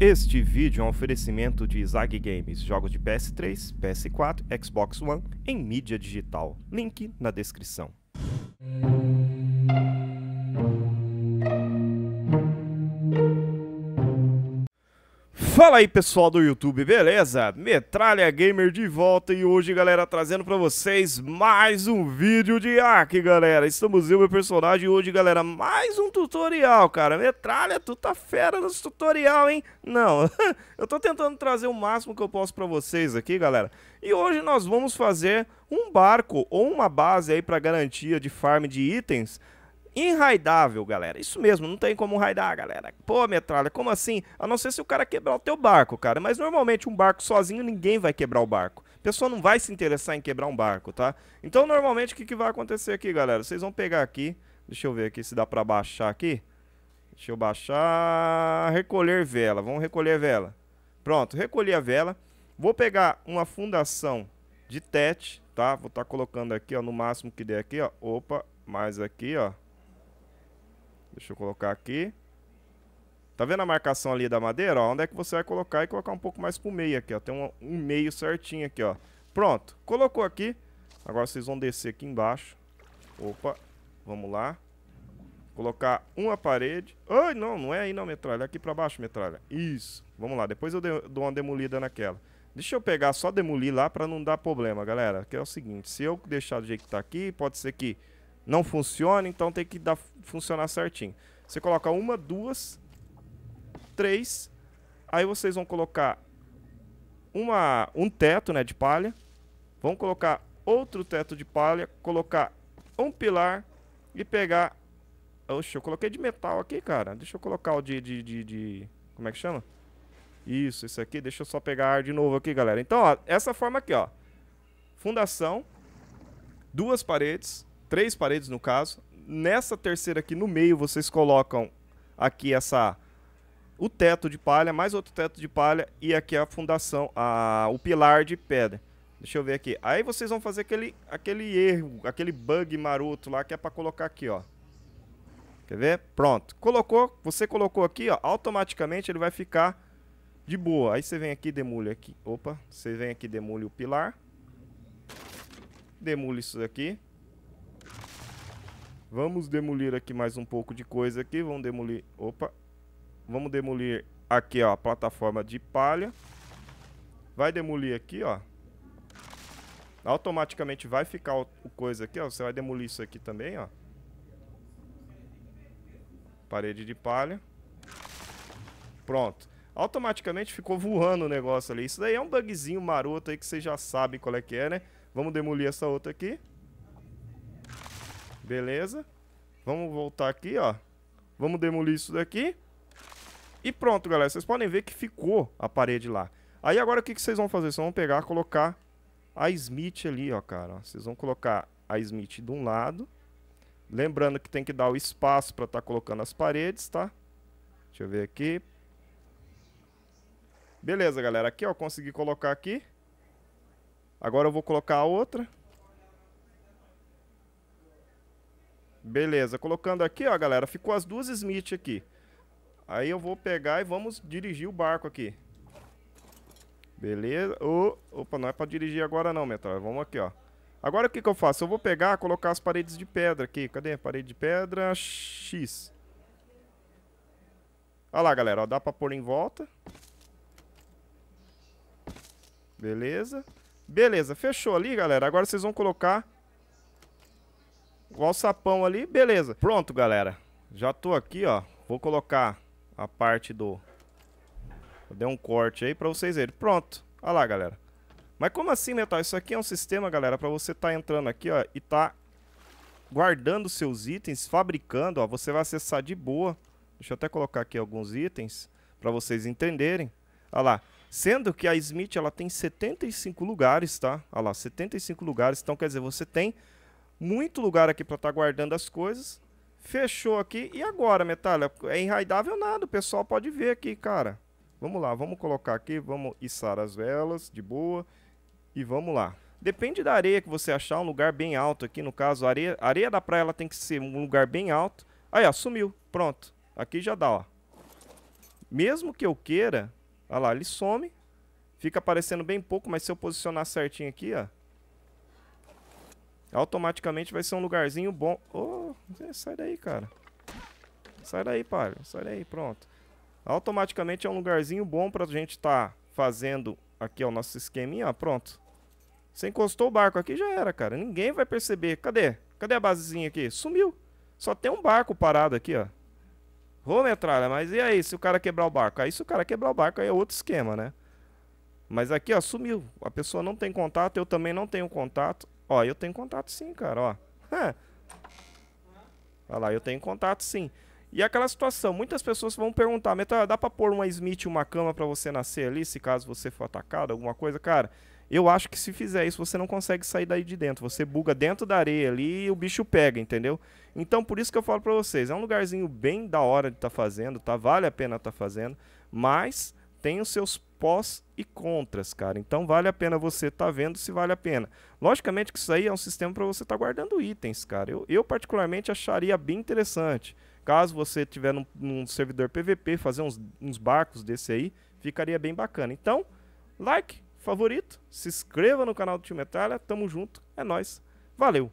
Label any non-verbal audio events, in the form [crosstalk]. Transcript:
Este vídeo é um oferecimento de Zag Games, jogos de PS3, PS4, Xbox One em mídia digital. Link na descrição. Fala aí pessoal do YouTube, beleza? Metralha Gamer de volta e hoje galera trazendo pra vocês mais um vídeo de hack galera Estamos eu meu personagem e hoje galera, mais um tutorial cara Metralha, tu tá fera nos tutorial hein? Não, [laughs] eu tô tentando trazer o máximo que eu posso pra vocês aqui galera E hoje nós vamos fazer um barco ou uma base aí pra garantia de farm de itens Enraidável, galera. Isso mesmo, não tem como raidar, galera. Pô, metralha, como assim? A não ser se o cara quebrar o teu barco, cara. Mas normalmente um barco sozinho ninguém vai quebrar o barco. A pessoa não vai se interessar em quebrar um barco, tá? Então normalmente o que, que vai acontecer aqui, galera? Vocês vão pegar aqui. Deixa eu ver aqui se dá pra baixar aqui. Deixa eu baixar. Recolher vela. Vamos recolher vela. Pronto, recolhi a vela. Vou pegar uma fundação de tete, tá? Vou estar tá colocando aqui, ó, no máximo que der aqui, ó. Opa, mais aqui, ó. Deixa eu colocar aqui. Tá vendo a marcação ali da madeira? Ó, onde é que você vai colocar e colocar um pouco mais pro meio aqui, ó. Tem um, um meio certinho aqui, ó. Pronto, colocou aqui. Agora vocês vão descer aqui embaixo. Opa, vamos lá. Colocar uma parede. Ai, não, não é aí não, metralha. É aqui pra baixo, metralha. Isso. Vamos lá, depois eu dou uma demolida naquela. Deixa eu pegar, só demolir lá pra não dar problema, galera. Que é o seguinte, se eu deixar do jeito que tá aqui, pode ser que não funciona, então tem que dar, funcionar certinho. Você coloca uma, duas, três, aí vocês vão colocar uma, um teto né, de palha, vão colocar outro teto de palha, colocar um pilar e pegar... Oxe, eu coloquei de metal aqui, cara. Deixa eu colocar o de, de, de, de... Como é que chama? Isso, isso aqui. Deixa eu só pegar ar de novo aqui, galera. Então, ó, essa forma aqui, ó. Fundação, duas paredes, três paredes no caso. Nessa terceira aqui no meio vocês colocam aqui essa o teto de palha, mais outro teto de palha e aqui a fundação, a, o pilar de pedra. Deixa eu ver aqui. Aí vocês vão fazer aquele, aquele erro, aquele bug maroto lá que é para colocar aqui, ó. Quer ver? Pronto. Colocou, você colocou aqui, ó, automaticamente ele vai ficar de boa. Aí você vem aqui demule aqui. Opa, você vem aqui demule o pilar. Demule isso daqui. Vamos demolir aqui mais um pouco de coisa aqui. Vamos demolir... Opa! Vamos demolir aqui, ó, a plataforma de palha. Vai demolir aqui, ó. Automaticamente vai ficar o, coisa aqui, ó. Você vai demolir isso aqui também, ó. Parede de palha. Pronto. Automaticamente ficou voando o negócio ali. Isso daí é um bugzinho maroto aí que você já sabe qual é que é, né? Vamos demolir essa outra aqui. Beleza? Vamos voltar aqui, ó. Vamos demolir isso daqui. E pronto, galera. Vocês podem ver que ficou a parede lá. Aí agora o que, que vocês vão fazer? Vocês vão pegar colocar a Smith ali, ó, cara. Vocês vão colocar a Smith de um lado. Lembrando que tem que dar o espaço para estar tá colocando as paredes, tá? Deixa eu ver aqui. Beleza, galera. Aqui, ó, consegui colocar aqui. Agora eu vou colocar a outra. Beleza, colocando aqui, ó, galera, ficou as duas Smith aqui. Aí eu vou pegar e vamos dirigir o barco aqui. Beleza. Oh, opa, não é pra dirigir agora não, Metal. Vamos aqui, ó. Agora o que que eu faço? Eu vou pegar, colocar as paredes de pedra aqui. Cadê? Parede de pedra X. Olha lá, galera. Ó, dá pra pôr em volta. Beleza. Beleza, fechou ali, galera. Agora vocês vão colocar igual o sapão ali, beleza. Pronto, galera. Já tô aqui, ó. Vou colocar a parte do... Eu dei um corte aí pra vocês verem. Pronto. Olha lá, galera. Mas como assim, Metal? Né, Isso aqui é um sistema, galera, pra você tá entrando aqui, ó, e tá guardando seus itens, fabricando, ó. Você vai acessar de boa. Deixa eu até colocar aqui alguns itens pra vocês entenderem. Olha lá. Sendo que a Smith, ela tem 75 lugares, tá? Olha lá, 75 lugares. Então, quer dizer, você tem muito lugar aqui para estar tá guardando as coisas. Fechou aqui. E agora, Metalha? É enraidável nada, o pessoal pode ver aqui, cara. Vamos lá, vamos colocar aqui, vamos içar as velas de boa e vamos lá. Depende da areia que você achar, um lugar bem alto aqui, no caso, a areia, areia da praia ela tem que ser um lugar bem alto. Aí, ó, sumiu, pronto. Aqui já dá, ó. Mesmo que eu queira, olha lá, ele some, fica aparecendo bem pouco, mas se eu posicionar certinho aqui, ó, Automaticamente vai ser um lugarzinho bom. oh, sai daí, cara. Sai daí, pai. Sai daí, pronto. Automaticamente é um lugarzinho bom pra gente tá fazendo aqui ó, o nosso esqueminha, pronto. Você encostou o barco aqui, já era, cara. Ninguém vai perceber. Cadê? Cadê a basezinha aqui? Sumiu. Só tem um barco parado aqui, ó. Ô, metralha, mas e aí se o cara quebrar o barco? Aí se o cara quebrar o barco, aí é outro esquema, né? Mas aqui, ó, sumiu. A pessoa não tem contato, eu também não tenho contato. Ó, eu tenho contato sim, cara, ó. [laughs] Olha lá, eu tenho contato sim. E aquela situação, muitas pessoas vão perguntar, metralha, dá pra pôr uma Smith, uma cama para você nascer ali, se caso você for atacado, alguma coisa? Cara, eu acho que se fizer isso, você não consegue sair daí de dentro. Você buga dentro da areia ali e o bicho pega, entendeu? Então, por isso que eu falo pra vocês, é um lugarzinho bem da hora de estar tá fazendo, tá? Vale a pena estar tá fazendo, mas tem os seus pós e contras, cara. Então vale a pena você estar tá vendo se vale a pena. Logicamente que isso aí é um sistema para você estar tá guardando itens, cara. Eu, eu particularmente acharia bem interessante. Caso você tiver num, num servidor PVP, fazer uns, uns barcos desse aí, ficaria bem bacana. Então, like, favorito, se inscreva no canal do Tio Metralha, tamo junto, é nós. Valeu!